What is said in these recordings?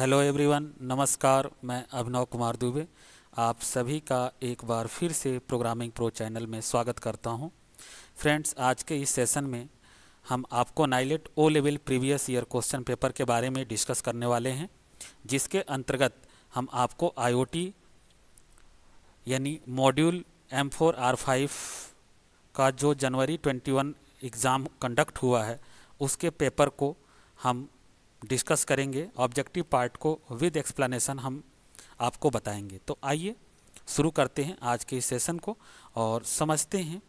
hello everyone नमस्कार मैं अभिनव कुमार दुबे आप सभी का एक बार फिर से प्रोग्रामिंग प्रो चैनल में स्वागत करता हूं फ्रेंड्स आज के इस सेशन में हम आपको NIELIT O level previous year question paper के बारे में डिस्कस करने वाले हैं जिसके अंतर्गत हम आपको आईओटी यानी module M four R five का जो जनवरी ट्वेंटी वन एग्ज़ाम कंडक्ट हुआ है उसके पेपर को हम डिस्कस करेंगे ऑब्जेक्टिव पार्ट को विद एक्सप्लेनेशन हम आपको बताएंगे तो आइए शुरू करते हैं आज के इस सेशन को और समझते हैं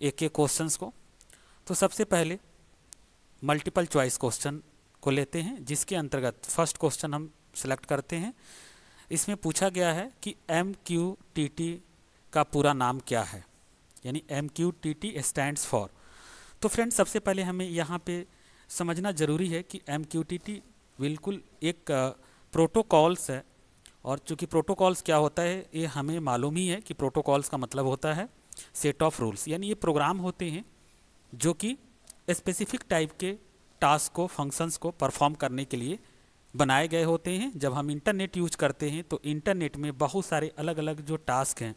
एक एक क्वेश्चंस को तो सबसे पहले मल्टीपल चॉइस क्वेश्चन को लेते हैं जिसके अंतर्गत फर्स्ट क्वेश्चन हम सेलेक्ट करते हैं इसमें पूछा गया है कि एम क्यू टी टी का पूरा नाम क्या है यानी M Q T T stands for तो फ्रेंड सबसे पहले हमें यहाँ पे समझना ज़रूरी है कि एम बिल्कुल एक प्रोटोकॉल्स है और चूँकि प्रोटोकॉल्स क्या होता है ये हमें मालूम ही है कि प्रोटोकॉल्स का मतलब होता है सेट ऑफ रूल्स यानी ये प्रोग्राम होते हैं जो कि स्पेसिफिक टाइप के टास्क को फंक्शंस को परफॉर्म करने के लिए बनाए गए होते हैं जब हम इंटरनेट यूज करते हैं तो इंटरनेट में बहुत सारे अलग अलग जो टास्क हैं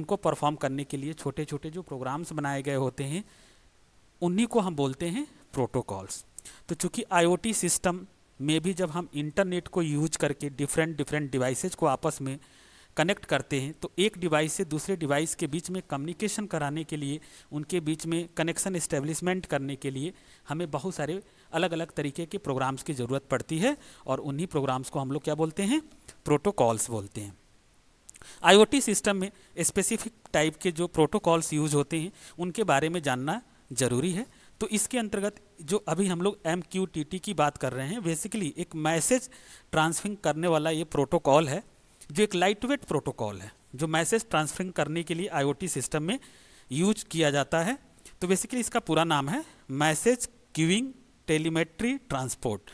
उनको परफॉर्म करने के लिए छोटे छोटे जो प्रोग्राम्स बनाए गए होते हैं उन्हीं को हम बोलते हैं प्रोटोकॉल्स तो चूंकि आई सिस्टम में भी जब हम इंटरनेट को यूज करके डिफरेंट डिफरेंट डिवाइसेज को आपस में कनेक्ट करते हैं तो एक डिवाइस से दूसरे डिवाइस के बीच में कम्युनिकेशन कराने के लिए उनके बीच में कनेक्शन इस्टेब्लिशमेंट करने के लिए हमें बहुत सारे अलग अलग तरीके के प्रोग्राम्स की ज़रूरत पड़ती है और उन्हीं प्रोग्राम्स को हम लोग क्या बोलते हैं प्रोटोकॉल्स बोलते हैं आईओटी सिस्टम में स्पेसिफिक टाइप के जो प्रोटोकॉल्स यूज होते हैं उनके बारे में जानना ज़रूरी है तो इसके अंतर्गत जो अभी हम लोग एम की बात कर रहे हैं बेसिकली एक मैसेज ट्रांसफरिंग करने वाला ये प्रोटोकॉल है जो एक लाइटवेट प्रोटोकॉल है जो मैसेज ट्रांसफरिंग करने के लिए आई सिस्टम में यूज किया जाता है तो बेसिकली इसका पूरा नाम है मैसेज क्यूइंग टेलीमेट्री ट्रांसपोर्ट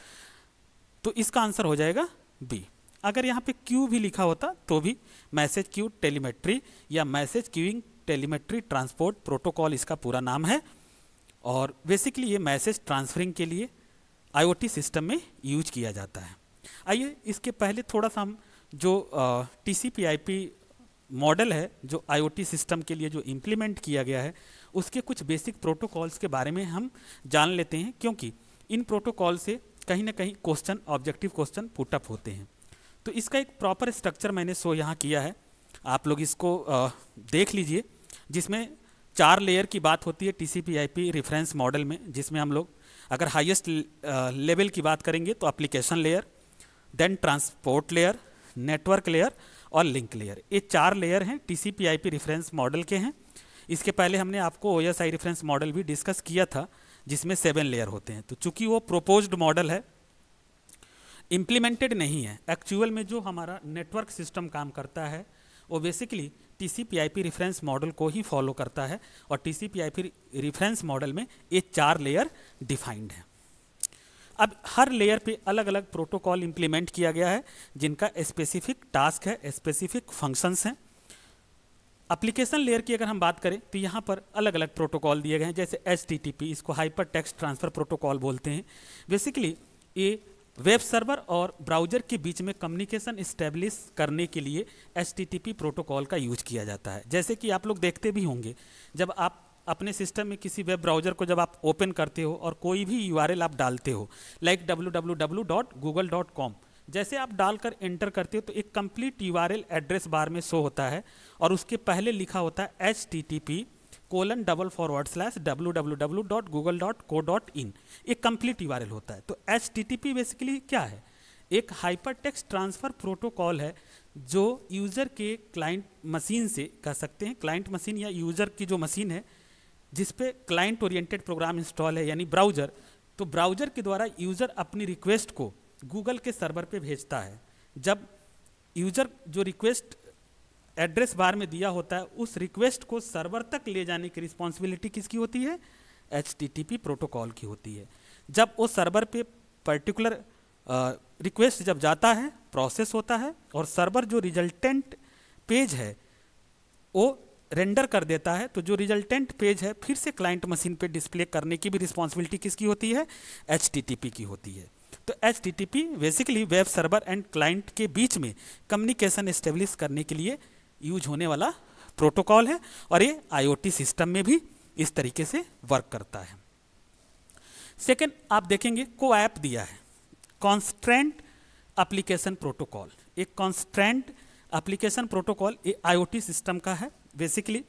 तो इसका आंसर हो जाएगा बी अगर यहाँ पे क्यू भी लिखा होता तो भी मैसेज क्यू टेलीमेट्री या message queuing telemetry transport protocol इसका पूरा नाम है और बेसिकली ये मैसेज ट्रांसफरिंग के लिए आईओटी सिस्टम में यूज किया जाता है आइए इसके पहले थोड़ा सा हम जो T C P I P model है जो आईओटी सिस्टम के लिए जो इम्प्लीमेंट किया गया है उसके कुछ बेसिक प्रोटोकॉल्स के बारे में हम जान लेते हैं क्योंकि इन प्रोटोकॉल से कहीं ना कहीं क्वेश्चन ऑब्जेक्टिव क्वेश्चन पुटअप होते हैं तो इसका एक प्रॉपर स्ट्रक्चर मैंने सो यहाँ किया है आप लोग इसको आ, देख लीजिए जिसमें चार लेयर की बात होती है टीसीपी रेफरेंस मॉडल में जिसमें हम लोग अगर हाईएस्ट लेवल की बात करेंगे तो application layer then transport layer network layer और लिंक लेयर ये चार लेयर हैं टीसीपी पी रेफरेंस मॉडल के हैं इसके पहले हमने आपको ओ रेफरेंस मॉडल भी डिस्कस किया था जिसमें सेवन लेयर होते हैं तो चूंकि वो प्रोपोज्ड मॉडल है इम्प्लीमेंटेड नहीं है एक्चुअल में जो हमारा नेटवर्क सिस्टम काम करता है वो basically T C P I P reference model को ही फॉलो करता है और T C P I P reference model में ये चार लेयर डिफाइंड है अब हर लेयर पे अलग अलग प्रोटोकॉल इम्प्लीमेंट किया गया है जिनका स्पेसिफिक टास्क है स्पेसिफिक फंक्शंस हैं अप्लीकेशन लेयर की अगर हम बात करें तो यहाँ पर अलग अलग प्रोटोकॉल दिए गए हैं जैसे एच इसको हाइपर टेक्स्ट ट्रांसफ़र प्रोटोकॉल बोलते हैं बेसिकली ये वेब सर्वर और ब्राउज़र के बीच में कम्युनिकेशन इस्टेब्लिश करने के लिए एच प्रोटोकॉल का यूज किया जाता है जैसे कि आप लोग देखते भी होंगे जब आप अपने सिस्टम में किसी वेब ब्राउज़र को जब आप ओपन करते हो और कोई भी यू आप डालते हो लाइक www.google.com जैसे आप डालकर एंटर करते हो तो एक कंप्लीट यू एड्रेस बार में शो होता है और उसके पहले लिखा होता है H colon double forward slash W W W dot Google dot co dot in एक कंप्लीट यू होता है तो एच बेसिकली क्या है एक हाइपर टेक्स्ट ट्रांसफ़र प्रोटोकॉल है जो यूज़र के क्लाइंट मशीन से कह सकते हैं क्लाइंट मशीन या यूज़र की जो मशीन है जिस पे क्लाइंट ओरिएंटेड प्रोग्राम इंस्टॉल है यानी ब्राउज़र तो ब्राउज़र के द्वारा यूज़र अपनी रिक्वेस्ट को गूगल के सर्वर पे भेजता है जब यूज़र जो रिक्वेस्ट एड्रेस बार में दिया होता है उस रिक्वेस्ट को सर्वर तक ले जाने की रिस्पॉन्सिबिलिटी किसकी होती है एच प्रोटोकॉल की होती है जब वो सर्वर पे पर्टिकुलर रिक्वेस्ट जब जाता है प्रोसेस होता है और सर्वर जो रिजल्टेंट पेज है वो रेंडर कर देता है तो जो रिजल्टेंट पेज है फिर से क्लाइंट मशीन पे डिस्प्ले करने की भी रिस्पॉन्सिबिलिटी किसकी होती है एच की होती है तो h basically web server and client के बीच में कम्युनिकेशन इस्टेब्लिश करने के लिए यूज होने वाला प्रोटोकॉल है और ये आईओटी सिस्टम में भी इस तरीके से वर्क करता है सेकेंड आप देखेंगे को ऐप दिया है कॉन्स्ट्रेंट एप्लीकेशन प्रोटोकॉल एक कॉन्स्ट्रेंट एप्लीकेशन प्रोटोकॉल ये आईओटी सिस्टम का है बेसिकली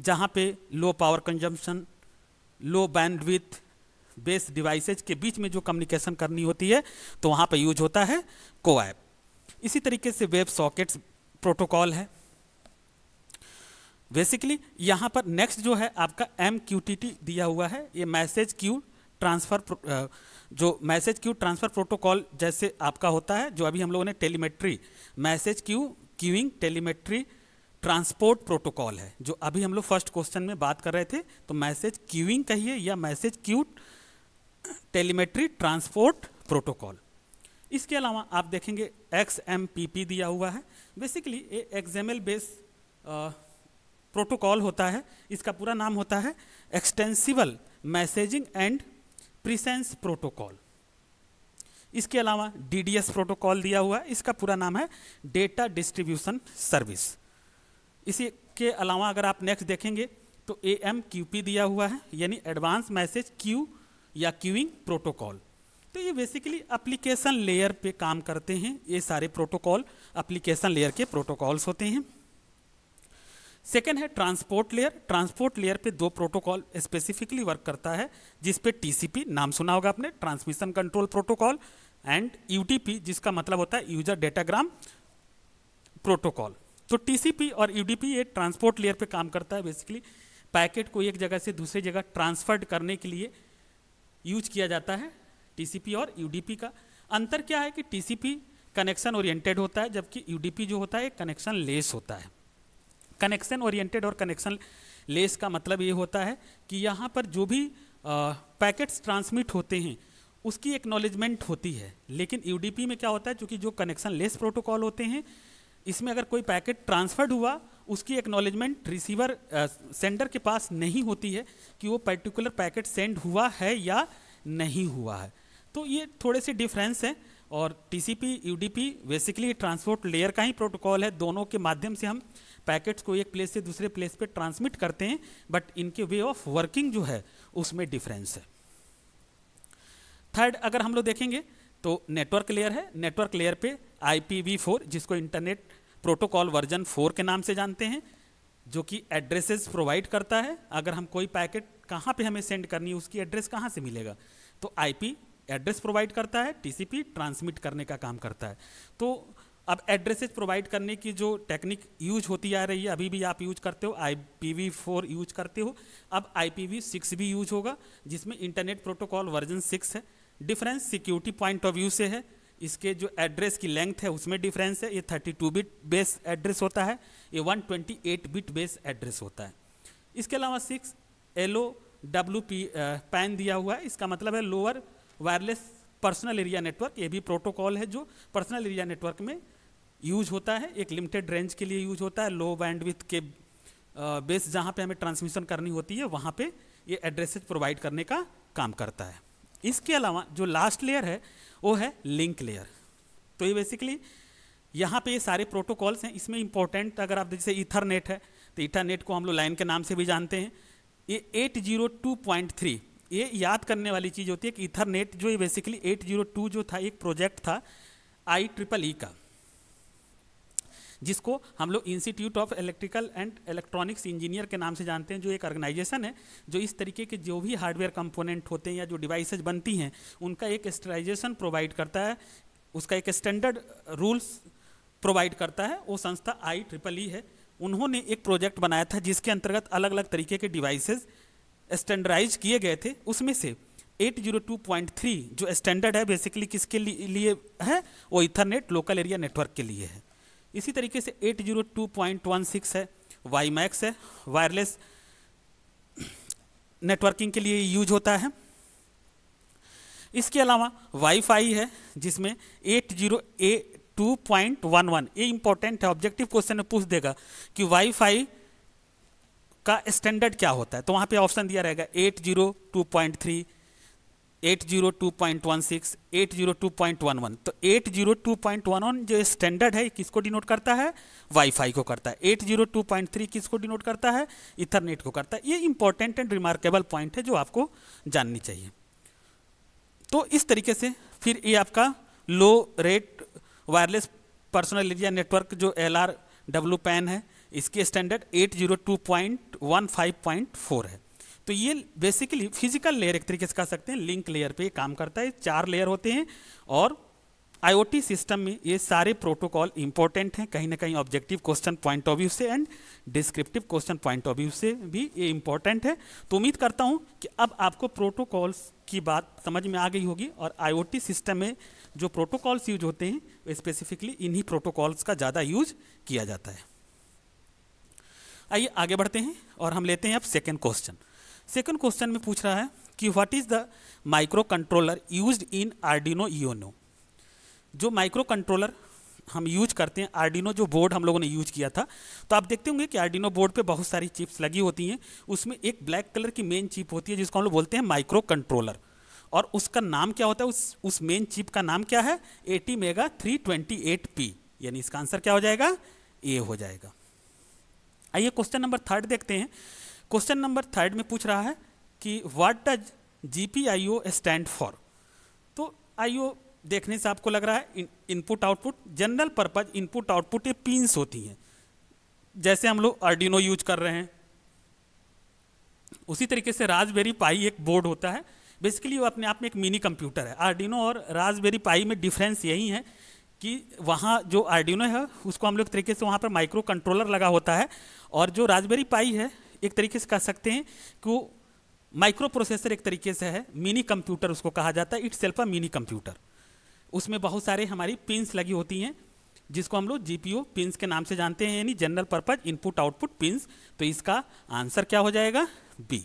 जहाँ पे low power consumption low bandwidth base devices के बीच में जो कम्युनिकेशन करनी होती है तो वहाँ पे यूज होता है को ऐप इसी तरीके से वेब सॉकेट्स प्रोटोकॉल है बेसिकली यहाँ पर नेक्स्ट जो है आपका एम दिया हुआ है ये मैसेज क्यू ट्रांसफ़र जो मैसेज क्यू ट्रांसफ़र प्रोटोकॉल जैसे आपका होता है जो अभी हम लोगों ने telemetry message queue queuing telemetry transport protocol है जो अभी हम लोग फर्स्ट क्वेश्चन में बात कर रहे थे तो मैसेज क्यूइंग कहिए या message queue telemetry transport protocol इसके अलावा आप देखेंगे एक्स एम पी पी दिया हुआ है बेसिकली ये एक्सएमएल बेस प्रोटोकॉल होता है इसका पूरा नाम होता है extensible messaging and presence protocol इसके अलावा डीडीएस प्रोटोकॉल दिया हुआ है इसका पूरा नाम है डेटा डिस्ट्रीब्यूशन सर्विस इसी के अलावा अगर आप नेक्स्ट देखेंगे तो ए एम क्यू पी दिया हुआ है यानी एडवांस मैसेज क्यू या क्यूइंग प्रोटोकॉल तो ये बेसिकली अप्लीकेशन लेयर पे काम करते हैं ये सारे प्रोटोकॉल अप्लीकेशन लेयर के प्रोटोकॉल्स होते हैं सेकेंड है ट्रांसपोर्ट लेयर ट्रांसपोर्ट लेयर पे दो प्रोटोकॉल स्पेसिफिकली वर्क करता है जिसपे टीसीपी नाम सुना होगा आपने transmission control protocol and UTP जिसका मतलब होता है यूजर डेटाग्राम प्रोटोकॉल तो टीसीपी और यूडीपी ये ट्रांसपोर्ट लेयर पे काम करता है बेसिकली पैकेट को एक जगह से दूसरी जगह ट्रांसफर्ड करने के लिए यूज किया जाता है टीसीपी और यूडीपी का अंतर क्या है कि टीसीपी कनेक्शन ओरिएंटेड होता है जबकि यूडीपी जो होता है कनेक्शन लेस होता है कनेक्शन ओरिएंटेड और कनेक्शन लेस का मतलब ये होता है कि यहाँ पर जो भी पैकेट्स ट्रांसमिट होते हैं उसकी एक्नॉलेजमेंट होती है लेकिन यू में क्या होता है चूँकि जो कनेक्शन लेस प्रोटोकॉल होते हैं इसमें अगर कोई पैकेट ट्रांसफर्ड हुआ उसकी एक्नॉलेजमेंट रिसीवर सेंडर के पास नहीं होती है कि वो पर्टिकुलर पैकेट सेंड हुआ है या नहीं हुआ है तो ये थोड़े से डिफरेंस हैं और TCP UDP basically transport layer का ही प्रोटोकॉल है दोनों के माध्यम से हम पैकेट्स को एक प्लेस से दूसरे प्लेस पे ट्रांसमिट करते हैं बट इनके वे ऑफ वर्किंग जो है उसमें डिफरेंस है थर्ड अगर हम लोग देखेंगे तो नेटवर्क लेयर है नेटवर्क लेयर पे आई जिसको इंटरनेट प्रोटोकॉल वर्जन 4 के नाम से जानते हैं जो कि एड्रेसेस प्रोवाइड करता है अगर हम कोई पैकेट कहाँ पे हमें सेंड करनी है उसकी एड्रेस कहाँ से मिलेगा तो आईपी एड्रेस प्रोवाइड करता है टीसीपी ट्रांसमिट करने का काम करता है तो अब एड्रेसेज प्रोवाइड करने की जो टेक्निक यूज होती आ रही है अभी भी आप यूज करते हो I P v four use करते हो अब आई पी वी सिक्स भी यूज होगा जिसमें इंटरनेट प्रोटोकॉल वर्जन सिक्स है difference security point of view से है इसके जो एड्रेस की लेंथ है उसमें डिफरेंस है ये 32 बिट बेस एड्रेस होता है ये 128 बिट बेस एड्रेस होता है इसके अलावा six L O W P PAN दिया हुआ है इसका मतलब है lower wireless personal area network ये भी प्रोटोकॉल है जो पर्सनल एरिया नेटवर्क में यूज होता है एक लिमिटेड रेंज के लिए यूज होता है लो बैंडविथ के बेस जहाँ पे हमें ट्रांसमिशन करनी होती है वहाँ पे ये एड्रेसेज प्रोवाइड करने का काम करता है इसके अलावा जो लास्ट लेयर है वो है लिंक लेयर तो ये बेसिकली यहाँ पे ये सारे प्रोटोकॉल्स हैं इसमें इंपॉर्टेंट अगर आप जैसे इथरनेट है तो इथरनेट को हम लोग लाइन के नाम से भी जानते हैं ये 802.3 ये याद करने वाली चीज़ होती है कि इथरनेट जो ये बेसिकली 802 जो था एक प्रोजेक्ट था आई ट्रिपल ई का जिसको हम लोग institute of electrical and electronics engineer के नाम से जानते हैं जो एक ऑर्गेनाइजेशन है जो इस तरीके के जो भी हार्डवेयर कंपोनेंट होते हैं या जो डिवाइसेज बनती हैं उनका एक स्टराइजेशन प्रोवाइड करता है उसका एक स्टैंडर्ड रूल्स प्रोवाइड करता है वो संस्था आई ट्रिपल ई है उन्होंने एक प्रोजेक्ट बनाया था जिसके अंतर्गत अलग अलग तरीके के डिवाइसेज स्टैंडर्डाइज किए गए थे उसमें से 802.3 जो स्टैंडर्ड है बेसिकली किसके लिए है वो इथरनेट लोकल एरिया नेटवर्क के लिए है इसी तरीके से 802.16 है वाई मैक्स है वायरलेस नेटवर्किंग के लिए यूज होता है इसके अलावा वाईफाई है जिसमें eight zero A two point one one ये इंपॉर्टेंट है ऑब्जेक्टिव क्वेश्चन में पूछ देगा कि वाईफाई का स्टैंडर्ड क्या होता है तो वहाँ पे ऑप्शन दिया रहेगा eight zero two point three eight zero two point one six eight zero two point one one तो eight zero two point one one जो स्टैंडर्ड है किसको डिनोट करता है वाईफाई को करता है eight zero two point three किसको डिनोट करता है इथरनेट को करता है ये इंपॉर्टेंट एंड रिमार्केबल पॉइंट है जो आपको जाननी चाहिए तो इस तरीके से फिर ये आपका low rate wireless personal area network जो एल आर डब्ल्यू पैन है इसके standard eight zero two point one five point four है तो ये बेसिकली फिजिकल लेयर एक तरीके से कह सकते हैं लिंक लेयर पे काम करता है चार लेयर होते हैं और आईओटी सिस्टम में ये सारे प्रोटोकॉल इंपॉर्टेंट हैं कहीं ना कहीं objective question point of view से and descriptive question point of view से भी ये इंपॉर्टेंट है तो उम्मीद करता हूँ कि अब आपको प्रोटोकॉल्स की बात समझ में आ गई होगी और आई सिस्टम में जो प्रोटोकॉल्स यूज होते हैं स्पेसिफिकली इन्हीं प्रोटोकॉल्स का ज़्यादा यूज किया जाता है आइए आगे बढ़ते हैं और हम लेते हैं अब सेकेंड क्वेश्चन सेकंड क्वेश्चन में पूछ रहा है कि what is the microcontroller use in Arduino Uno जो माइक्रो कंट्रोलर हम यूज करते हैं आर्डिनो जो बोर्ड हम लोगों ने यूज किया था तो आप देखते होंगे कि आर्डिनो बोर्ड पे बहुत सारी चिप्स लगी होती हैं उसमें एक ब्लैक कलर की मेन चिप होती है जिसको हम लोग बोलते हैं माइक्रो कंट्रोलर और उसका नाम क्या होता है उस उस मेन चिप का नाम क्या है AT mega three twenty eight P यानी इसका आंसर क्या हो जाएगा ए हो जाएगा आइए क्वेश्चन नंबर थर्ड देखते हैं क्वेश्चन नंबर थर्ड में पूछ रहा है कि what does G P I O stand for तो आई ओ देखने से आपको लग रहा है input output general purpose input output ये पिंस होती हैं जैसे हम लोग आर्डिनो यूज कर रहे हैं उसी तरीके से राजबेरी पाई एक बोर्ड होता है बेसिकली वो अपने आप में एक मिनी कंप्यूटर है आर्डिनो और राजबेरी पाई में डिफरेंस यही है कि वहाँ जो आर्डिनो है उसको हम लोग तरीके से वहाँ पर माइक्रो कंट्रोलर लगा होता है और जो राजबेरी पाई है एक तरीके से कह सकते हैं कि वो माइक्रो प्रोसेसर एक तरीके से है मिनी कंप्यूटर उसको कहा जाता है itself a mini computer उसमें बहुत सारे हमारी पिंस लगी होती हैं जिसको हम लोग जी पी के नाम से जानते हैं यानी general purpose input output pins तो इसका आंसर क्या हो जाएगा बी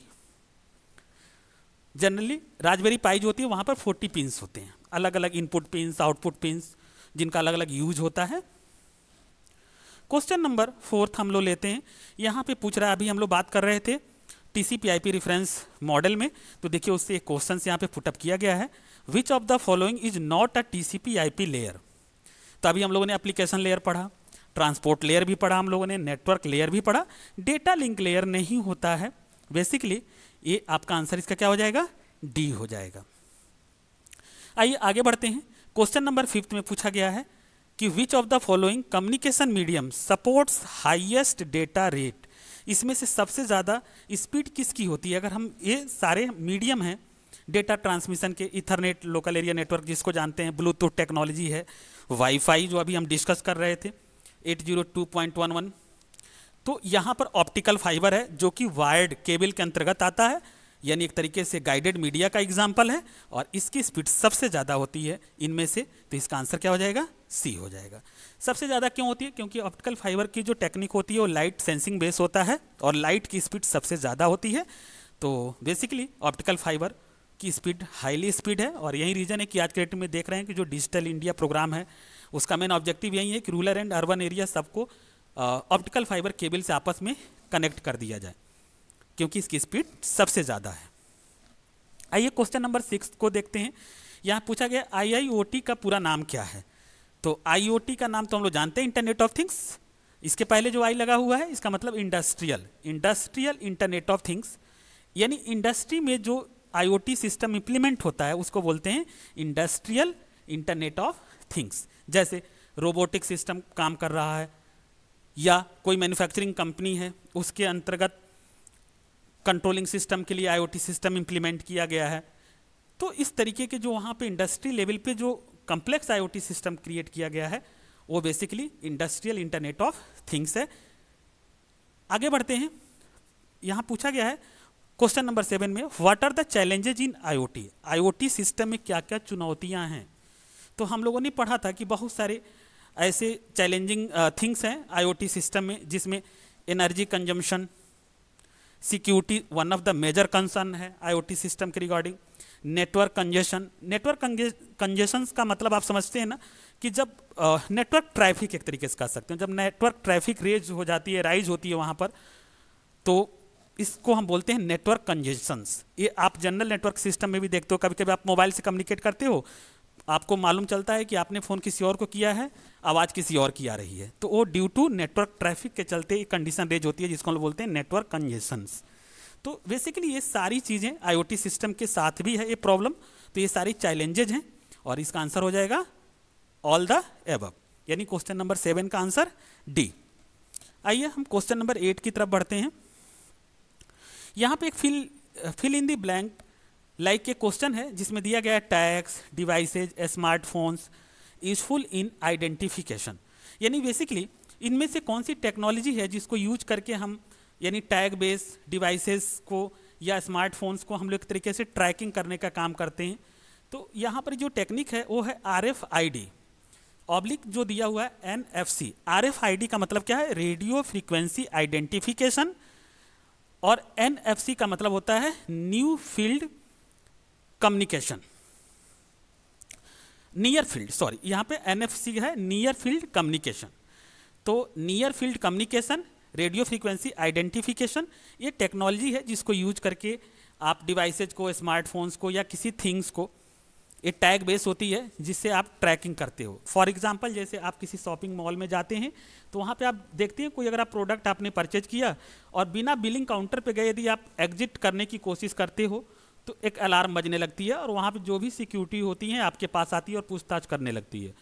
जनरली राजबेरी पाई जो होती है वहाँ पर 40 पिंस होते हैं अलग अलग इनपुट पिंस आउटपुट पिंस जिनका अलग अलग यूज होता है क्वेश्चन नंबर फोर्थ हम लोग लेते हैं यहाँ पे पूछ रहा है अभी हम लोग बात कर रहे थे टीसीपीआईपी रेफरेंस मॉडल में तो देखिए उससे एक क्वेश्चन यहाँ पे पुटअप किया गया है which of the following is not a TCP IP layer तो अभी हम लोगों ने एप्लीकेशन लेयर पढ़ा ट्रांसपोर्ट लेयर भी पढ़ा हम लोगों ने नेटवर्क लेयर भी पढ़ा डेटा लिंक लेयर नहीं होता है बेसिकली ये आपका आंसर इसका क्या हो जाएगा डी हो जाएगा आइए आगे बढ़ते हैं क्वेश्चन नंबर फिफ्थ में पूछा गया है कि which of the following communication medium supports highest data rate इसमें से सबसे ज़्यादा स्पीड किसकी होती है अगर हम ये सारे मीडियम हैं डेटा ट्रांसमिशन के इथरनेट लोकल एरिया नेटवर्क जिसको जानते हैं ब्लूटूथ टेक्नोलॉजी है वाईफाई जो अभी हम डिस्कस कर रहे थे 802.11 तो यहाँ पर ऑप्टिकल फाइबर है जो कि वायर्ड केबल के अंतर्गत आता है यानी एक तरीके से गाइडेड मीडिया का एग्जाम्पल है और इसकी स्पीड सबसे ज़्यादा होती है इनमें से तो इसका आंसर क्या हो जाएगा सी हो जाएगा सबसे ज़्यादा क्यों होती है क्योंकि ऑप्टिकल फाइबर की जो टेक्निक होती है वो लाइट सेंसिंग बेस होता है और लाइट की स्पीड सबसे ज़्यादा होती है तो बेसिकली ऑप्टिकल फाइबर की स्पीड हाईली स्पीड है और यही रीज़न है कि आज के डेट में देख रहे हैं कि जो डिजिटल इंडिया प्रोग्राम है उसका मेन ऑब्जेक्टिव यही है कि रूरल एंड अर्बन एरिया सबको ऑप्टिकल फाइबर केबल से आपस में कनेक्ट कर दिया जाए क्योंकि इसकी स्पीड सबसे ज़्यादा है आइए क्वेश्चन नंबर सिक्स को देखते हैं यहाँ पूछा गया आईआईओटी का पूरा नाम क्या है तो आईओटी का नाम तो हम लोग जानते हैं इंटरनेट ऑफ थिंग्स इसके पहले जो आई लगा हुआ है इसका मतलब industrial industrial internet of things यानी इंडस्ट्री में जो आईओटी सिस्टम इम्प्लीमेंट होता है उसको बोलते हैं इंडस्ट्रियल इंटरनेट ऑफ थिंग्स जैसे रोबोटिक सिस्टम काम कर रहा है या कोई मैन्युफैक्चरिंग कंपनी है उसके अंतर्गत कंट्रोलिंग सिस्टम के लिए आईओटी सिस्टम इम्प्लीमेंट किया गया है तो इस तरीके के जो वहाँ पे इंडस्ट्री लेवल पे जो कम्प्लेक्स आईओटी सिस्टम क्रिएट किया गया है वो basically industrial internet of things है आगे बढ़ते हैं यहाँ पूछा गया है क्वेश्चन नंबर सेवन में what are the challenges in IoT IoT system में क्या क्या चुनौतियाँ हैं तो हम लोगों ने पढ़ा था कि बहुत सारे ऐसे चैलेंजिंग थिंग्स हैं आईओटी सिस्टम में जिसमें energy consumption security one of the major concern है आईओटी सिस्टम के regarding network congestion network congestion का मतलब आप समझते हैं ना कि जब नेटवर्क ट्रैफिक एक तरीके से कह सकते हैं जब नेटवर्क ट्रैफिक रेज हो जाती है राइज होती है वहाँ पर तो इसको हम बोलते हैं नेटवर्क कंजेशंस ये आप जनरल नेटवर्क सिस्टम में भी देखते हो कभी कभी आप मोबाइल से कम्युनिकेट करते हो आपको मालूम चलता है कि आपने फ़ोन किसी और को किया है आवाज़ किसी और की आ रही है तो वो ड्यू टू नेटवर्क ट्रैफिक के चलते एक कंडीशन रेज होती है जिसको हम बोलते हैं नेटवर्क कंजेशंस तो बेसिकली ये सारी चीज़ें आईओटी सिस्टम के साथ भी है ये प्रॉब्लम तो ये सारी चैलेंजेज हैं और इसका आंसर हो जाएगा ऑल द एबव यानी क्वेश्चन नंबर सेवन का आंसर डी आइए हम क्वेश्चन नंबर एट की तरफ बढ़ते हैं यहाँ पे एक fill fill in the blank like like के क्वेश्चन है जिसमें दिया गया tags devices smartphones useful in identification यानी बेसिकली इनमें से कौन सी टेक्नोलॉजी है जिसको यूज करके हम यानी टैग बेस डिवाइसेस को या स्मार्टफोन्स को हम लोग एक तरीके से ट्रैकिंग करने का काम करते हैं तो यहाँ पर जो टेक्निक है वो है R F I D oblique जो दिया हुआ है N F C R F I D का मतलब क्या है रेडियो फ्रीक्वेंसी आइडेंटिफिकेशन और एन एफ सी का मतलब होता है new field communication near field sorry यहाँ पे एनएफसी है नियर फील्ड कम्युनिकेशन तो near field communication radio frequency identification ये टेक्नोलॉजी है जिसको यूज करके आप डिवाइसेज को स्मार्टफोन्स को या किसी थिंग्स को ये टैग बेस होती है जिससे आप ट्रैकिंग करते हो फॉर एग्जाम्पल जैसे आप किसी शॉपिंग मॉल में जाते हैं तो वहाँ पे आप देखते हैं कोई अगर आप प्रोडक्ट आपने परचेज किया और बिना बिलिंग काउंटर पे गए यदि आप एग्जिट करने की कोशिश करते हो तो एक अलार्म बजने लगती है और वहाँ पर जो भी सिक्योरिटी होती है आपके पास आती है और पूछताछ करने लगती है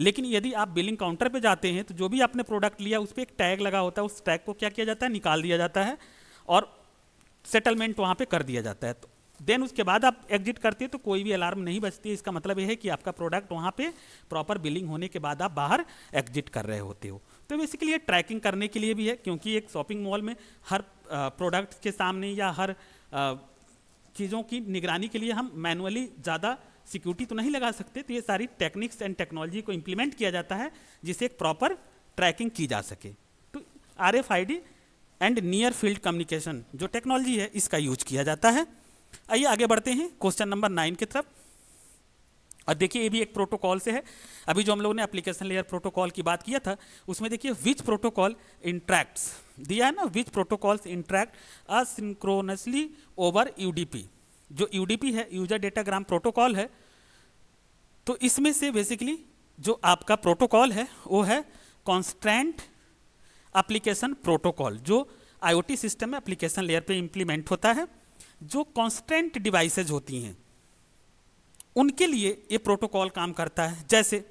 लेकिन यदि आप बिलिंग काउंटर पे जाते हैं तो जो भी आपने प्रोडक्ट लिया उस पर एक टैग लगा होता है उस टैग को क्या किया जाता है निकाल दिया जाता है और सेटलमेंट वहाँ पे कर दिया जाता है तो देन उसके बाद आप एग्जिट करते हैं तो कोई भी अलार्म नहीं बजती है इसका मतलब यह है कि आपका प्रोडक्ट वहाँ पे प्रॉपर बिलिंग होने के बाद आप बाहर एग्जिट कर रहे होते हो तो बेसिकली ये ट्रैकिंग करने के लिए भी है क्योंकि एक शॉपिंग मॉल में हर प्रोडक्ट के सामने या हर चीज़ों की निगरानी के लिए हम मैनुअली ज़्यादा सिक्योरिटी तो नहीं लगा सकते तो ये सारी टेक्निक्स एंड टेक्नोलॉजी को इम्प्लीमेंट किया जाता है जिसे एक प्रॉपर ट्रैकिंग की जा सके तो R F I D and near field communication जो टेक्नोलॉजी है इसका यूज किया जाता है आइए आगे बढ़ते हैं क्वेश्चन नंबर नाइन की तरफ और देखिए ये भी एक प्रोटोकॉल से है अभी जो हम लोगों ने एप्लीकेशन लेयर प्रोटोकॉल की बात किया था उसमें देखिए विच प्रोटोकॉल इंट्रैक्ट्स दिया है ना which protocols interact asynchronously over UDP जो यूडीपी है यूजर डेटाग्राम प्रोटोकॉल है तो इसमें से बेसिकली जो आपका प्रोटोकॉल है वो है कॉन्स्टेंट एप्लीकेशन प्रोटोकॉल जो आईओटी सिस्टम में एप्लीकेशन लेयर पे इम्प्लीमेंट होता है जो कॉन्स्टेंट डिवाइसेज होती हैं उनके लिए ये प्रोटोकॉल काम करता है जैसे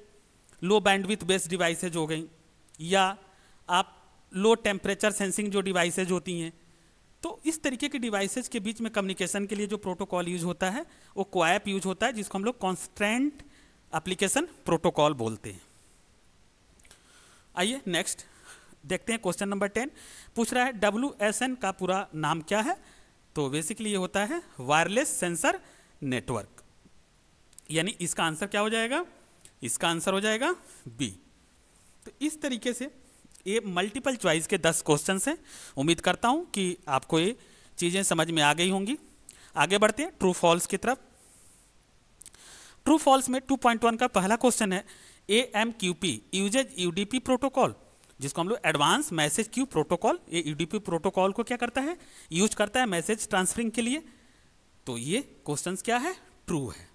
लो बैंडविथ बेस्ड डिवाइसेज हो गई या आप लो टेम्परेचर सेंसिंग जो डिवाइसेज होती हैं तो इस तरीके के डिवाइसेज के बीच में कम्युनिकेशन के लिए जो प्रोटोकॉल यूज होता है वो क्वाइप यूज होता है जिसको हम लोग कॉन्स्टेंट एप्लीकेशन प्रोटोकॉल बोलते हैं आइए नेक्स्ट देखते हैं क्वेश्चन नंबर टेन पूछ रहा है डब्ल्यू एस एन का पूरा नाम क्या है तो बेसिकली ये होता है वायरलेस सेंसर नेटवर्क यानी इसका आंसर क्या हो जाएगा इसका आंसर हो जाएगा बी तो इस तरीके से ये मल्टीपल चॉइस के दस क्वेश्चन हैं उम्मीद करता हूँ कि आपको ये चीज़ें समझ में आ गई होंगी आगे बढ़ते हैं ट्रू फॉल्स की तरफ ट्रू फॉल्स में 2.1 का पहला क्वेश्चन है A M Q P uses UDP protocol जिसको हम लोग एडवांस मैसेज क्यू प्रोटोकॉल ये यूडीपी प्रोटोकॉल को क्या करता है यूज करता है मैसेज ट्रांसफरिंग के लिए तो ये क्वेश्चन क्या है ट्रू है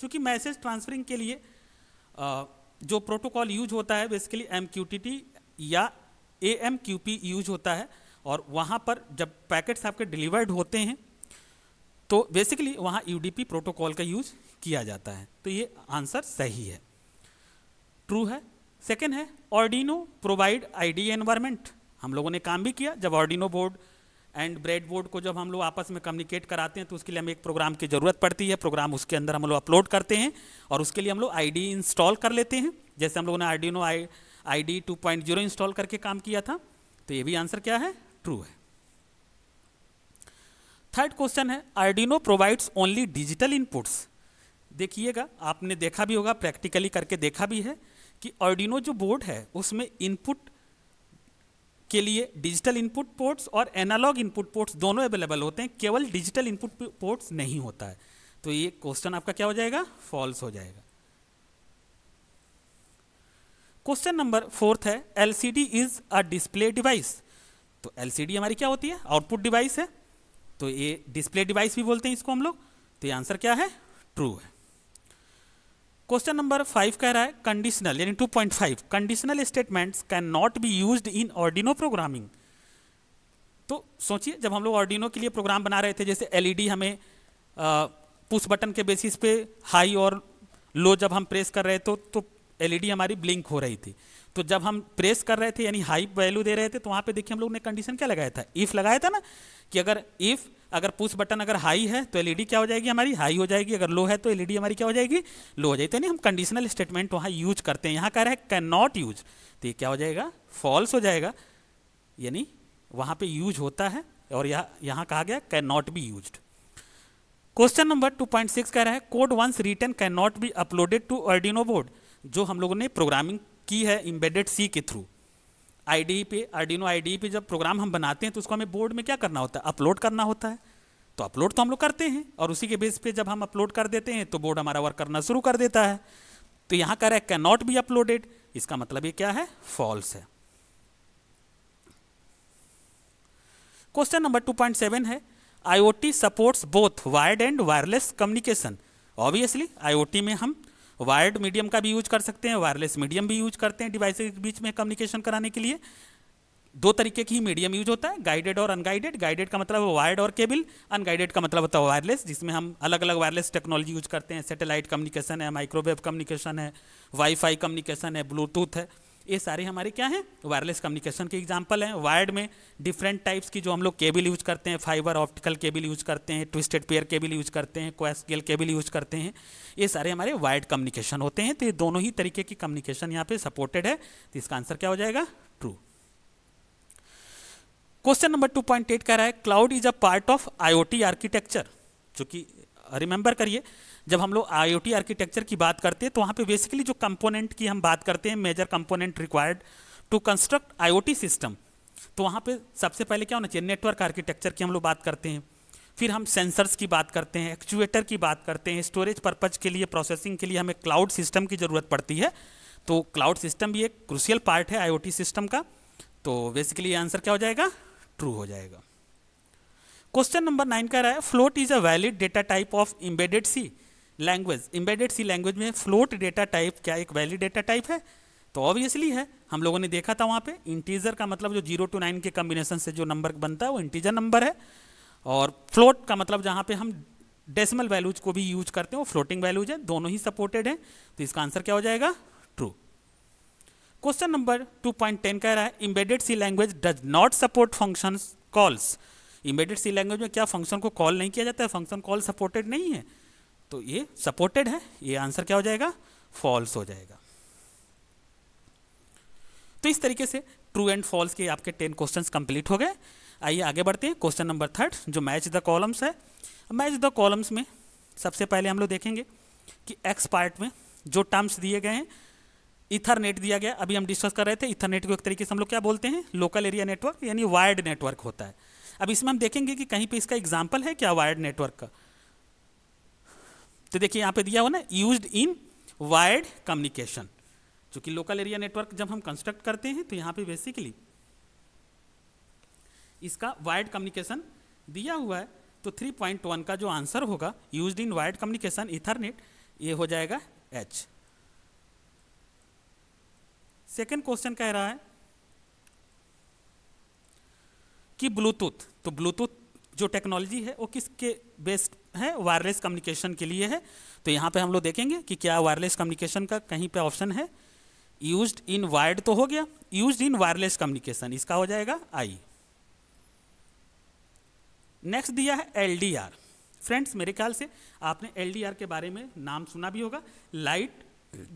क्योंकि मैसेज ट्रांसफरिंग के लिए जो प्रोटोकॉल यूज होता है बेसिकली एम या ए यूज होता है और वहाँ पर जब पैकेट्स आपके डिलीवर्ड होते हैं तो बेसिकली वहाँ यू प्रोटोकॉल का यूज किया जाता है तो ये आंसर सही है ट्रू है सेकेंड है ऑर्डिनो प्रोवाइड आईडी डी हम लोगों ने काम भी किया जब Arduino board and breadboard को जब हम लोग आपस में कम्युनिकेट कराते हैं तो उसके लिए हमें एक प्रोग्राम की ज़रूरत पड़ती है प्रोग्राम उसके अंदर हम लोग अपलोड करते हैं और उसके लिए हम लोग आई इंस्टॉल कर लेते हैं जैसे हम लोगों ने Arduino I I D install करके काम किया था तो ये भी आंसर क्या है ट्रू है थर्ड क्वेश्चन है Arduino provides only digital inputs देखिएगा आपने देखा भी होगा प्रैक्टिकली करके देखा भी है कि आर्डिनो जो बोर्ड है उसमें इनपुट के लिए डिजिटल इनपुट पोर्ट्स और एनालॉग इनपुट पोर्ट्स दोनों अवेलेबल होते हैं केवल डिजिटल इनपुट पोर्ट्स नहीं होता है तो ये क्वेश्चन आपका क्या हो जाएगा फॉल्स हो जाएगा क्वेश्चन नंबर फोर्थ है LCD is a display device तो एलसीडी हमारी क्या होती है आउटपुट डिवाइस है तो ये डिस्प्ले डिवाइस भी बोलते हैं इसको हम लोग तो ये आंसर क्या है ट्रू है क्वेश्चन नंबर फाइव कह रहा है कंडीशनल यानी 2.5 conditional statements can not be used in Arduino programming तो सोचिए जब हम लोग ऑर्डिनो के लिए प्रोग्राम बना रहे थे जैसे एलईडी e हमें पुश बटन के बेसिस पे हाई और लो जब हम प्रेस कर रहे थे तो एलईडी e हमारी ब्लिंक हो रही थी तो जब हम प्रेस कर रहे थे यानी हाई वैल्यू दे रहे थे तो वहाँ पर देखिए हम लोग ने कंडीशन क्या लगाया था इफ़ लगाया था ना कि अगर इफ़ अगर पुश बटन अगर हाई है तो एलईडी क्या हो जाएगी हमारी हाई हो जाएगी अगर लो है तो एलईडी हमारी क्या हो जाएगी लो हो जाएगी तो यानी हम कंडीशनल स्टेटमेंट वहाँ यूज करते हैं यहाँ कह रहे हैं कैन नॉट यूज तो ये क्या हो जाएगा फॉल्स हो जाएगा यानी वहाँ पे यूज होता है और यह यहाँ कहा गया can not be use question number six कह रहा है code once written can not be uploaded to Arduino board जो हम लोगों ने प्रोग्रामिंग की है इम्बेडेड सी के थ्रू आई पे आर्डिनो आई पे जब प्रोग्राम हम बनाते हैं तो उसको हमें बोर्ड में क्या करना होता है अपलोड करना होता है तो अपलोड तो हम लोग करते हैं और उसी के बेस पे जब हम अपलोड कर देते हैं तो बोर्ड हमारा वर्क करना शुरू कर देता है तो कह रहा है कैन नॉट बी अपलोडेड इसका मतलब ये क्या है फॉल्स है क्वेश्चन नंबर 2.7 है IoT supports both wired and wireless communication obviously IoT में हम वायर्ड मीडियम का भी यूज कर सकते हैं वायरलेस मीडियम भी यूज करते हैं डिवाइस के बीच में कम्युनिकेशन कराने के लिए दो तरीके की मीडियम यूज होता है गाइडेड और अनगाइडेड गाइडेड का मतलब वायर्ड और केबल अनगाइडेड का मतलब होता है वायरलेस जिसमें हम अलग अलग वायरलेस टेक्नोलॉजी यूज करते हैं सैटेलाइट कम्युनिकेशन है माइक्रोवेव कम्युनिकेशन है वाईफाई कम्युनिकेशन है ब्लूटूथ है ये सारे हमारे क्या हैं वायरलेस कम्युनिकेशन के एग्जाम्पल हैं वायर्ड में डिफरेंट टाइप्स की जो हम लोग केबल यूज करते हैं फाइबर ऑप्टिकल केबल यूज करते हैं ट्विस्टेड पेयर केबल यूज करते हैं क्वेस्केल केबल यूज करते हैं ये सारे हमारे वायर्ड कम्युनिकेशन होते हैं तो ये दोनों ही तरीके की कम्युनिकेशन यहाँ पे सपोर्टेड है तो इसका आंसर क्या हो जाएगा true question number two point eight कह रहा है cloud is a part of IoT architecture जो कि रिमेंबर करिए जब हम लोग आई आर्किटेक्चर की बात करते हैं तो वहाँ पे बेसिकली जो कंपोनेंट की हम बात करते हैं major component required to construct I system तो वहाँ पे सबसे पहले क्या होना चाहिए नेटवर्क आर्किटेक्चर की हम लोग बात करते हैं फिर हम सेंसर्स की बात करते हैं एक्चुएटर की बात करते हैं स्टोरेज पर्पज के लिए प्रोसेसिंग के लिए हमें क्लाउड सिस्टम की ज़रूरत पड़ती है तो क्लाउड सिस्टम भी एक क्रूसियल पार्ट है आई सिस्टम का तो बेसिकली आंसर क्या हो जाएगा ट्रू हो जाएगा क्वेश्चन नंबर नाइन का रहा है float is a valid data type of embedded C language embedded C language में फ्लोट डेटा टाइप क्या एक वैलिड डेटा टाइप है तो ऑब्वियसली है हम लोगों ने देखा था वहाँ पे इंटीजर का मतलब जो जीरो टू नाइन के कम्बिनेशन से जो नंबर बनता है वो इंटीजर नंबर है और फ्लोट का मतलब जहाँ पे हम डेसिमल वैल्यूज को भी यूज करते हैं वो फ्लोटिंग वैल्यूज है दोनों ही सपोर्टेड हैं तो इसका आंसर क्या हो जाएगा ट्रू क्वेश्चन नंबर टेन कह रहा है embedded C language does not support function calls embedded C language में क्या फंक्शन को कॉल नहीं किया जाता है फंक्शन कॉल सपोर्टेड नहीं है तो ये सपोर्टेड है ये आंसर क्या हो जाएगा फॉल्स हो जाएगा तो इस तरीके से ट्रू एंड फॉल्स के आपके टेन क्वेश्चंस कंप्लीट हो गए आइए आगे बढ़ते हैं क्वेश्चन नंबर थर्ड जो मैच द कॉलम्स है मैच द कॉलम्स में सबसे पहले हम लोग देखेंगे कि एक्स पार्ट में जो टर्म्स दिए गए हैं इथरनेट दिया गया अभी हम डिस्कस कर रहे थे इथरनेट को एक तरीके से हम लोग क्या बोलते हैं लोकल एरिया नेटवर्क यानी वायर्ड नेटवर्क होता है अब इसमें हम देखेंगे कि कहीं पे इसका एग्जाम्पल है क्या वायर्ड नेटवर्क का तो देखिए यहाँ पे दिया हुआ ना यूज इन वायर्ड कम्युनिकेशन चूंकि लोकल एरिया नेटवर्क जब हम कंस्ट्रक्ट करते हैं तो यहाँ पे बेसिकली इसका वायर्ड कम्युनिकेशन दिया हुआ है तो 3.1 का जो आंसर होगा use in wired communication Ethernet ये हो जाएगा एच सेकेंड क्वेश्चन कह रहा है कि ब्लूटूथ तो ब्लूटूथ जो टेक्नोलॉजी है वो किसके बेस्ड है वायरलेस कम्युनिकेशन के लिए है तो यहाँ पे हम लोग देखेंगे कि क्या वायरलेस कम्युनिकेशन का कहीं पे ऑप्शन है यूज इन वायर्ड तो हो गया यूज इन वायरलेस कम्युनिकेशन इसका हो जाएगा आई नेक्स्ट दिया है एलडीआर फ्रेंड्स मेरे ख्याल से आपने एलडीआर के बारे में नाम सुना भी होगा लाइट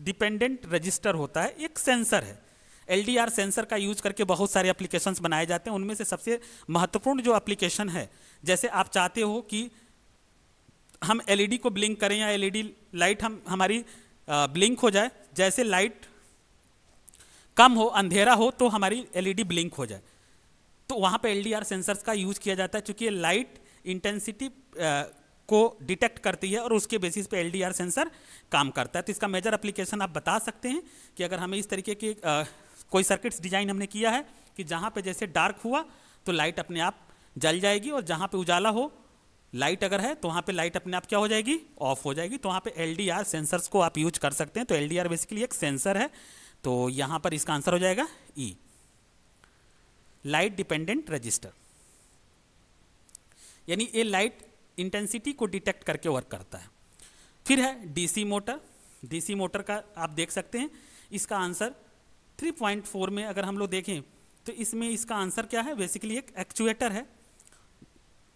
डिपेंडेंट रजिस्टर होता है एक सेंसर है एल सेंसर का यूज करके बहुत सारे एप्लीकेशंस बनाए जाते हैं उनमें से सबसे महत्वपूर्ण जो एप्लीकेशन है जैसे आप चाहते हो कि हम एलईडी e को ब्लिंक करें या एलईडी लाइट e हम हमारी ब्लिंक हो जाए जैसे लाइट कम हो अंधेरा हो तो हमारी एलईडी ब्लिंक e हो जाए तो वहाँ पे एलडीआर सेंसर्स का यूज किया जाता है क्योंकि लाइट इंटेंसिटी को डिटेक्ट करती है और उसके बेसिस पे एलडीआर सेंसर काम करता है तो इसका मेजर एप्लीकेशन आप बता सकते हैं कि अगर हमें इस तरीके की कोई सर्किट्स डिजाइन हमने किया है कि जहाँ पे जैसे डार्क हुआ तो लाइट अपने आप जल जाएगी और जहाँ पे उजाला हो लाइट अगर है तो वहाँ पे लाइट अपने आप क्या हो जाएगी ऑफ हो जाएगी तो वहाँ पे एल डी आर सेंसर्स को आप यूज कर सकते हैं तो एल डी आर बेसिकली एक सेंसर है तो यहाँ पर इसका आंसर हो जाएगा ई लाइट डिपेंडेंट रजिस्टर यानी ये लाइट इंटेंसिटी को डिटेक्ट करके वर्क करता है फिर है डीसी मोटर डीसी मोटर का आप देख सकते हैं इसका आंसर 3.4 में अगर हम लोग देखें तो इसमें इसका आंसर क्या है बेसिकली एक एक्चुएटर है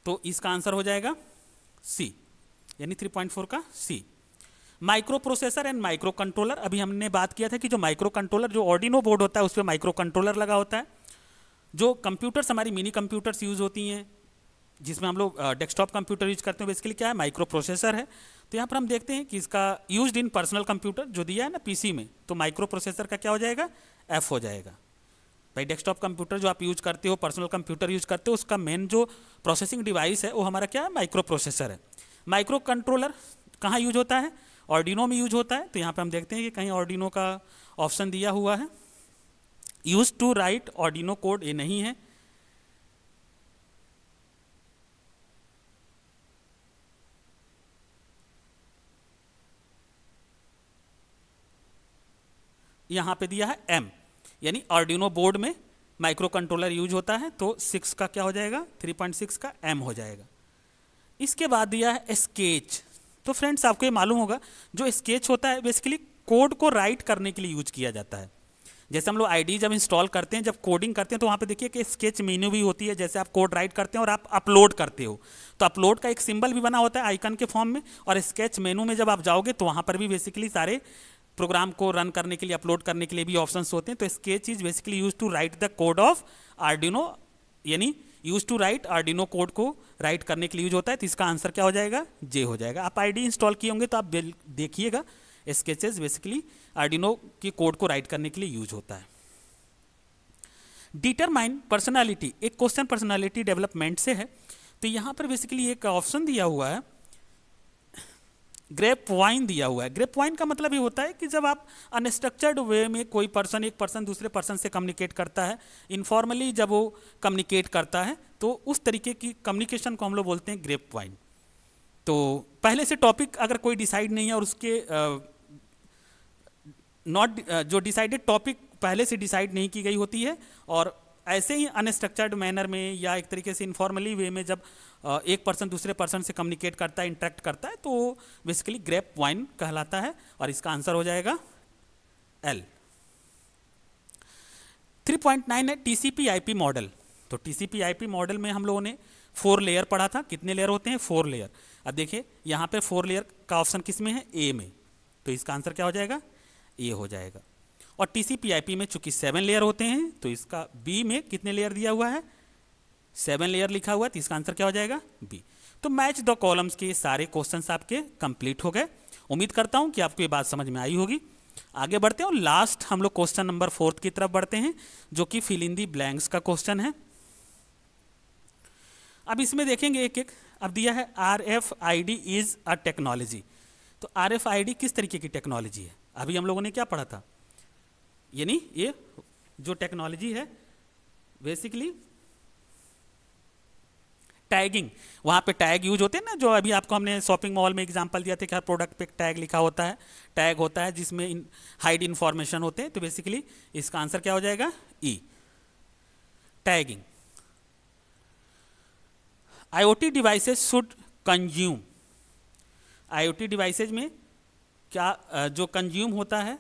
तो इसका आंसर हो जाएगा सी यानी 3.4 का C microprocessor and microcontroller अभी हमने बात किया था कि जो माइक्रो कंट्रोलर जो ऑर्डिनो बोर्ड होता है उस पर माइक्रो कंट्रोलर लगा होता है जो कंप्यूटर्स हमारी मिनी कंप्यूटर्स यूज़ होती हैं जिसमें हम लोग डेस्कटॉप कंप्यूटर यूज करते हैं बेसिकली क्या है माइक्रो प्रोसेसर है तो यहाँ पर हम देखते हैं कि इसका यूज इन पर्सनल कंप्यूटर जो दिया है ना पीसी में तो माइक्रो प्रोसेसर का क्या हो जाएगा एफ हो जाएगा भाई डेस्कटॉप कंप्यूटर जो आप यूज़ करते हो पर्सनल कंप्यूटर यूज़ करते हो उसका मेन जो प्रोसेसिंग डिवाइस है वो हमारा क्या है माइक्रो प्रोसेसर है माइक्रो कंट्रोलर कहाँ यूज होता है ऑर्डिनो में यूज होता है तो यहाँ पे हम देखते हैं कि कहीं ऑर्डिनो का ऑप्शन दिया हुआ है use to write Arduino code ये नहीं है यहाँ पे दिया है एम यानी आर्डिनो बोर्ड में माइक्रो कंट्रोलर यूज होता है तो सिक्स का क्या हो जाएगा थ्री पॉइंट सिक्स का एम हो जाएगा इसके बाद दिया है स्केच तो फ्रेंड्स आपको ये मालूम होगा जो स्केच होता है बेसिकली कोड को राइट करने के लिए यूज किया जाता है जैसे हम लोग आईडी जब इंस्टॉल करते हैं जब कोडिंग करते हैं तो वहाँ पे देखिए कि स्केच मेन्यू भी होती है जैसे आप कोड राइट करते हैं और आप अपलोड करते हो तो अपलोड का एक सिंबल भी बना होता है आइकन के फॉर्म में और स्केच मेनू में जब आप जाओगे तो वहाँ पर भी बेसिकली सारे प्रोग्राम को रन करने के लिए अपलोड करने के लिए भी ऑप्शन होते हैं तो sketch is basically use to write the code of Arduino यानी use to write Arduino code को राइट करने के लिए यूज होता है तो इसका आंसर क्या हो जाएगा जे हो जाएगा आप आईडी इंस्टॉल किए होंगे तो आप देखिएगा स्केचेज बेसिकली आर्डिनो के कोड को राइट करने के लिए यूज होता है डिटरमाइन पर्सनैलिटी एक क्वेश्चन पर्सनैलिटी डेवलपमेंट से है तो यहाँ पर बेसिकली एक ऑप्शन दिया हुआ है ग्रेप वाइन दिया हुआ है ग्रेप वाइन का मतलब ये होता है कि जब आप अनस्ट्रक्चर्ड वे में कोई पर्सन एक पर्सन दूसरे पर्सन से कम्युनिकेट करता है इनफॉर्मली जब वो कम्युनिकेट करता है तो उस तरीके की कम्युनिकेशन को हम लोग बोलते हैं ग्रेप वाइन तो पहले से टॉपिक अगर कोई डिसाइड नहीं है और उसके नॉट जो डिसाइडेड टॉपिक पहले से डिसाइड नहीं की गई होती है और ऐसे ही अनस्ट्रक्चर्ड मैनर में या एक तरीके से इनफॉर्मली वे में जब एक पर्सन दूसरे पर्सन से कम्युनिकेट करता है इंटरेक्ट करता है तो बेसिकली ग्रेप वाइन कहलाता है और इसका आंसर हो जाएगा एल 3.9 है आई पी मॉडल तो आई पी मॉडल में हम लोगों ने फोर लेयर पढ़ा था कितने लेयर होते हैं फोर लेयर अब देखिए यहाँ पे फोर लेयर का ऑप्शन किस में है ए में तो इसका आंसर क्या हो जाएगा ए हो जाएगा और टी में चूंकि सेवन लेयर होते हैं तो इसका बी में कितने लेयर दिया हुआ है सेवन लेयर लिखा हुआ है तो इसका आंसर क्या हो जाएगा बी तो मैच द कॉलम्स के सारे क्वेश्चन आपके कंप्लीट हो गए उम्मीद करता हूँ कि आपको ये बात समझ में आई होगी आगे बढ़ते हैं और लास्ट हम लोग क्वेश्चन नंबर फोर्थ की तरफ बढ़ते हैं जो कि फिल इन दी ब्लैंक्स का क्वेश्चन है अब इसमें देखेंगे एक एक अब दिया है R F I D is a technology तो आर एफ आई डी किस तरीके की टेक्नोलॉजी है अभी हम लोगों ने क्या पढ़ा था यानी ये जो टेक्नोलॉजी है बेसिकली टैगिंग वहाँ पे टैग यूज होते हैं ना जो अभी आपको हमने शॉपिंग मॉल में एग्जांपल दिया था कि हर प्रोडक्ट पे टैग लिखा होता है टैग होता है जिसमें इन हाइड इन्फॉर्मेशन होते हैं तो बेसिकली इसका आंसर क्या हो जाएगा E tagging IoT devices should consume IoT devices में क्या जो कंज्यूम होता है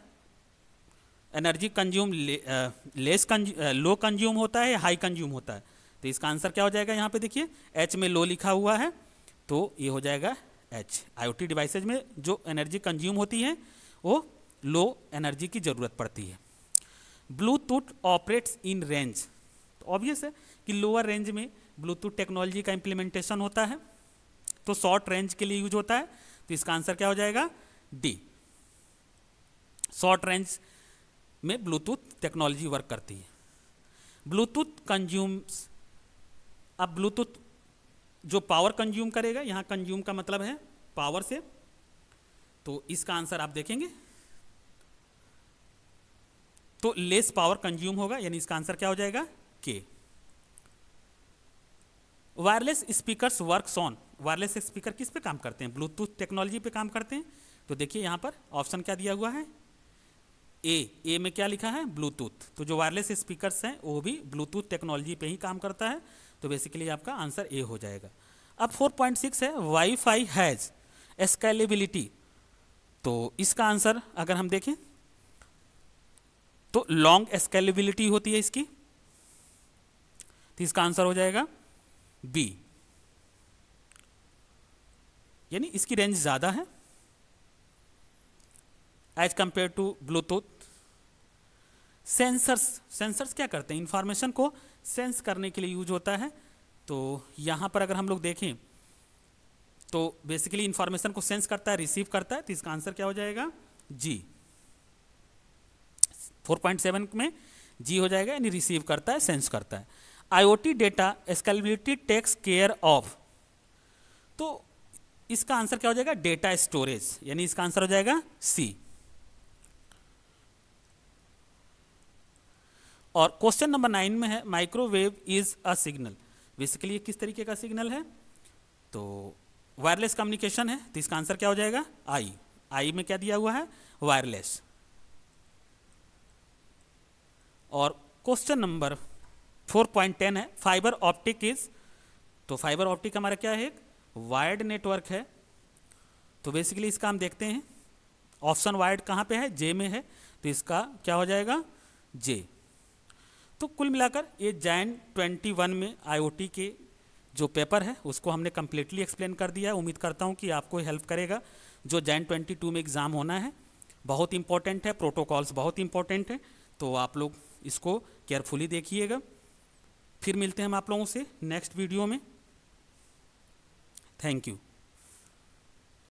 energy consume less consume low consume होता है या हाई कंज्यूम होता है तो इसका आंसर क्या हो जाएगा यहाँ पे देखिए एच में लो लिखा हुआ है तो ये हो जाएगा एच टी डिवाइसेज में जो एनर्जी कंज्यूम होती है वो लो एनर्जी की ज़रूरत पड़ती है ब्लूटूथ ऑपरेट्स इन रेंज तो ऑब्वियस है कि लोअर रेंज में ब्लूटूथ टेक्नोलॉजी का इम्प्लीमेंटेशन होता है तो शॉर्ट रेंज के लिए यूज होता है तो इसका आंसर क्या हो जाएगा डी शॉर्ट रेंज में ब्लूटूथ टेक्नोलॉजी वर्क करती है ब्लूटूथ कंज्यूम्स अब ब्लूटूथ जो पावर कंज्यूम करेगा यहाँ कंज्यूम का मतलब है पावर से तो इसका आंसर आप देखेंगे तो लेस पावर कंज्यूम होगा यानी इसका आंसर क्या हो जाएगा के wireless speaker works on wireless speaker किस पे काम करते हैं ब्लूटूथ टेक्नोलॉजी पे काम करते हैं तो देखिए यहां पर ऑप्शन क्या दिया हुआ है ए ए में क्या लिखा है ब्लूटूथ तो जो वायरलेस स्पीकर हैं वो भी ब्लूटूथ टेक्नोलॉजी पे ही काम करता है तो बेसिकली आपका आंसर ए हो जाएगा अब 4.6 है वाईफाई हैज़ स्केलेबिलिटी तो इसका आंसर अगर हम देखें तो लॉन्ग स्केलेबिलिटी होती है इसकी तो इसका आंसर हो जाएगा बी यानी इसकी रेंज ज़्यादा है as compared to Bluetooth sensors sensors क्या करते हैं इंफॉर्मेशन को सेंस करने के लिए यूज होता है तो यहाँ पर अगर हम लोग देखें तो बेसिकली इंफॉर्मेशन को सेंस करता है रिसीव करता है तो इसका आंसर क्या हो जाएगा जी 4.7 में जी हो जाएगा यानी रिसीव करता है सेंस करता है IoT data scalability takes care of तो इसका आंसर क्या हो जाएगा डेटा स्टोरेज यानी इसका आंसर हो जाएगा सी और क्वेश्चन नंबर नाइन में है microwave is a signal basically ये किस तरीके का सिग्नल है तो वायरलेस कम्युनिकेशन है तो इसका आंसर क्या हो जाएगा आई आई में क्या दिया हुआ है वायरलेस और क्वेश्चन नंबर 4.10 है फाइबर ऑप्टिक इज तो फाइबर ऑप्टिक हमारा क्या है वायर्ड नेटवर्क है तो बेसिकली इसका हम देखते हैं ऑप्शन वायर्ड कहाँ पे है जे में है तो इसका क्या हो जाएगा जे तो कुल मिलाकर ये जैन 21 में आईओटी के जो पेपर है उसको हमने कम्प्लीटली एक्सप्लेन कर दिया है उम्मीद करता हूँ कि आपको हेल्प करेगा जो जैन 22 में एग्ज़ाम होना है बहुत इंपॉर्टेंट है प्रोटोकॉल्स बहुत इंपॉर्टेंट हैं तो आप लोग इसको केयरफुली देखिएगा फिर मिलते हैं हम आप लोगों से नेक्स्ट वीडियो में थैंक यू